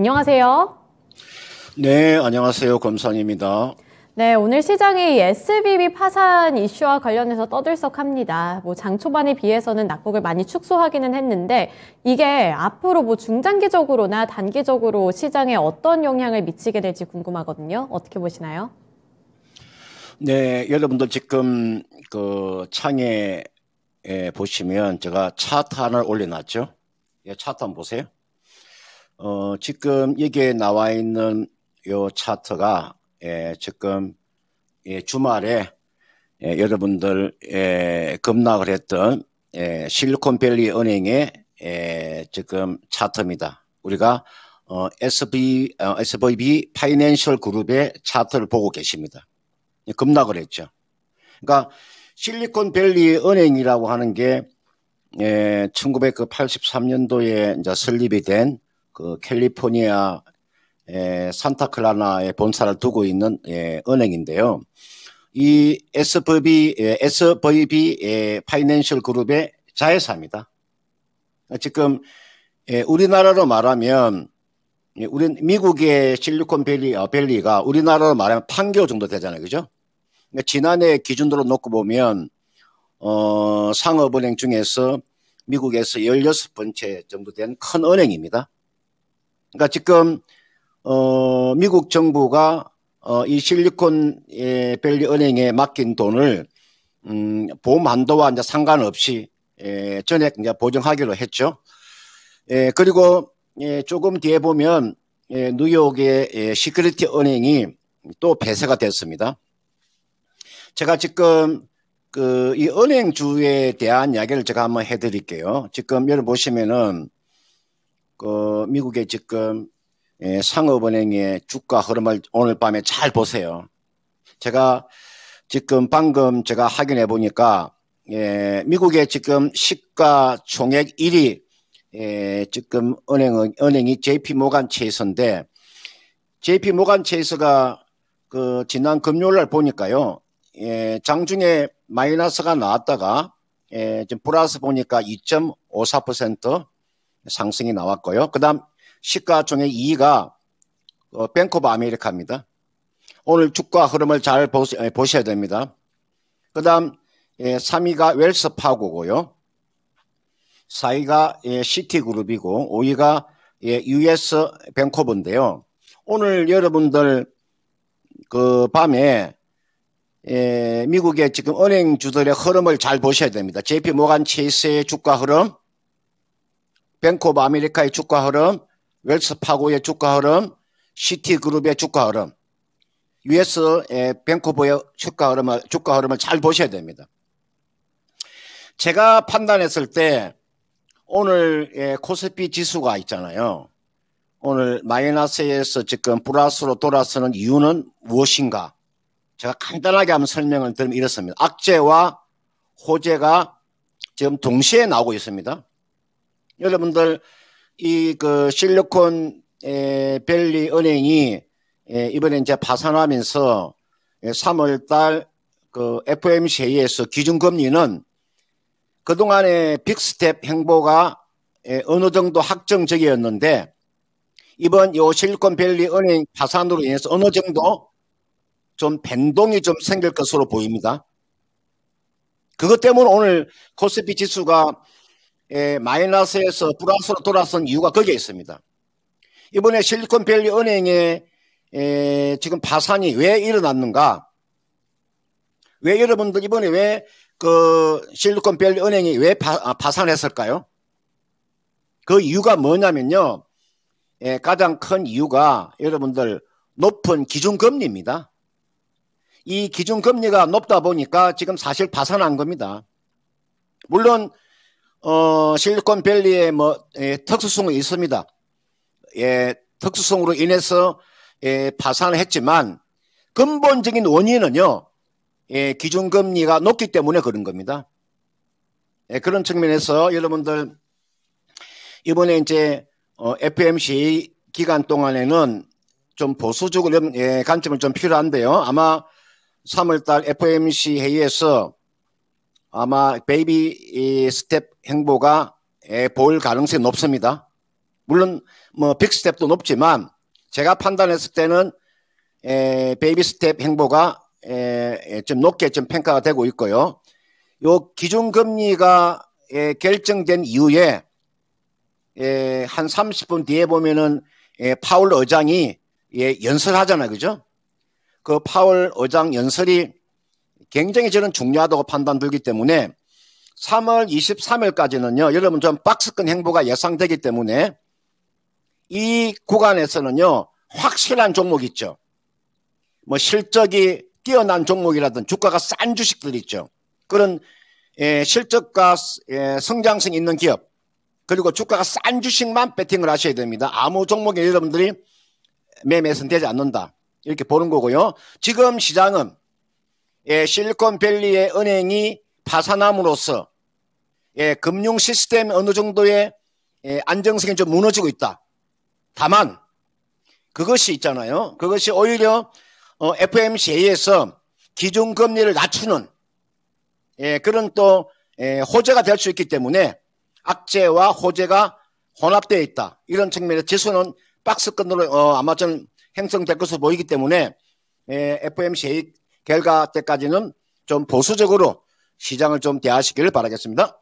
안녕하세요. 네, 안녕하세요. 검상입니다. 네, 오늘 시장이 SBB 파산 이슈와 관련해서 떠들썩합니다. 뭐 장 초반에 비해서는 낙폭을 많이 축소하기는 했는데 이게 앞으로 뭐 중장기적으로나 단기적으로 시장에 어떤 영향을 미치게 될지 궁금하거든요. 어떻게 보시나요? 네, 여러분들 지금 그 창에 예, 보시면 제가 차트 하나 올려놨죠. 예, 차트 한번 보세요. 어, 지금 여기에 나와 있는 요 차트가 예, 지금 예, 주말에 예, 여러분들 예, 급락을 했던 예, 실리콘밸리 은행의 예, 지금 차트입니다. 우리가 어, SB, 어, SVB 파이낸셜 그룹의 차트를 보고 계십니다. 예, 급락을 했죠. 그러니까 실리콘밸리 은행이라고 하는 게 예, 1983년도에 이제 설립이 된그 캘리포니아 에, 산타클라나에 본사를 두고 있는 에, 예, 은행인데요. 이 SVB SVB 에, 파이낸셜 그룹의 자회사입니다. 지금 에, 예, 우리나라로 말하면 예, 우리 미국의 실리콘밸리 어, 밸리가 우리나라로 말하면 판교 정도 되잖아요, 그죠? 그러니까 지난해 기준으로 놓고 보면 어, 상업은행 중에서 미국에서 16번째 정도 된 큰 은행입니다. 그러니까 지금 어, 미국 정부가 어, 이 실리콘밸리 예, 은행에 맡긴 돈을 음, 보험 한도와 이제 상관없이 예, 전액 이제 보증하기로 했죠. 예, 그리고 예, 조금 뒤에 보면 예, 뉴욕의 예, 시크리티 은행이 또 폐쇄가 됐습니다. 제가 지금 그이 은행주에 대한 이야기를 제가 한번 해드릴게요. 지금 여기 보시면은 그 미국의 지금 예, 상업은행의 주가 흐름을 오늘 밤에 잘 보세요. 제가 지금 방금 제가 확인해 보니까 예, 미국의 지금 시가 총액 1위 예, 지금 은행은 은행이 JP 모간 체이스인데 JP 모간 체이스가 그 지난 금요일 날 보니까요. 예, 장중에 마이너스가 나왔다가 예, 지금 플러스 보니까 2.54% 상승이 나왔고요. 그다음 시가총액 2위가 어, 뱅크 오브 아메리카입니다. 오늘 주가 흐름을 잘 보시, 에, 보셔야 됩니다. 그다음 예, 3위가 웰스 파고고요. 4위가 예, 시티그룹이고 5위가 예, US 뱅코브인데요. 오늘 여러분들 그 밤에 예, 미국의 지금 은행주들의 흐름을 잘 보셔야 됩니다. JP 모간 체이스의 주가 흐름, 뱅크 오브 아메리카의 주가 흐름, 웰스 파고의 주가 흐름, 시티그룹의 주가 흐름, US 뱅크 오브의 주가 흐름을, 주가 흐름을 잘 보셔야 됩니다. 제가 판단했을 때 오늘 예, 코스피 지수가 있잖아요. 오늘 마이너스에서 지금 플러스로 돌아서는 이유는 무엇인가? 제가 간단하게 한번 설명을 드리면 이렇습니다. 악재와 호재가 지금 동시에 나오고 있습니다. 여러분들 이 그 실리콘 밸리 은행이 이번에 이제 파산하면서 3월달 그 FOMC 회에서 기준금리는 그동안의 빅스텝 행보가 어느 정도 확정적이었는데 이번 요 실리콘밸리 은행 파산으로 인해서 어느 정도 좀 변동이 좀 생길 것으로 보입니다. 그것 때문에 오늘 코스피 지수가 에, 예, 마이너스에서 플러스로 돌아선 이유가 거기에 있습니다. 이번에 실리콘밸리 은행의 에, 예, 지금 파산이 왜 일어났는가? 왜 여러분들 이번에 왜 그 실리콘밸리 은행이 왜 파, 아, 파산했을까요? 그 이유가 뭐냐면요. 에, 예, 가장 큰 이유가 여러분들 높은 기준금리입니다. 이 기준금리가 높다 보니까 지금 사실 파산한 겁니다. 물론 어, 실리콘밸리의 뭐, 예, 특수성이 있습니다. 예, 특수성으로 인해서 예, 파산을 했지만 근본적인 원인은요, 예, 기준금리가 높기 때문에 그런 겁니다. 예, 그런 측면에서 여러분들 이번에 이제 어, FMC 기간 동안에는 좀 보수적으로 예, 관점을 좀 필요한데요. 아마 3월달 FMC 회의에서 아마 베이비 스텝 행보가 보일 가능성이 높습니다. 물론 뭐 빅스텝도 높지만 제가 판단했을 때는 에, 베이비 스텝 행보가 에, 좀 높게 좀 평가가 되고 있고요. 요 기준금리가 결정된 이후에 에, 한 30분 뒤에 보면은 에, 파울 의장이 예, 연설하잖아요. 그죠? 그파울 의장 연설이 굉장히 저는 중요하다고 판단되기 때문에 3월 23일까지는요, 여러분 좀 박스권 행보가 예상되기 때문에 이 구간에서는요, 확실한 종목 있죠. 뭐 실적이 뛰어난 종목이라든 주가가 싼 주식들 있죠. 그런 예, 실적과 예, 성장성 있는 기업 그리고 주가가 싼 주식만 배팅을 하셔야 됩니다. 아무 종목에 여러분들이 매매선 되지 않는다. 이렇게 보는 거고요. 지금 시장은 예, 실리콘밸리의 은행이 파산함으로써 예, 금융 시스템 어느 정도의 예, 안정성이 좀 무너지고 있다. 다만 그것이 있잖아요. 그것이 오히려 어, FMC에서 기준금리를 낮추는 예, 그런 또 예, 호재가 될 수 있기 때문에 악재와 호재가 혼합되어 있다. 이런 측면에서 지수는 박스끈으로 어, 아마 좀 행성될 것으로 보이기 때문에 예, FMC의 결과 때까지는 좀 보수적으로 시장을 좀 대하시기를 바라겠습니다.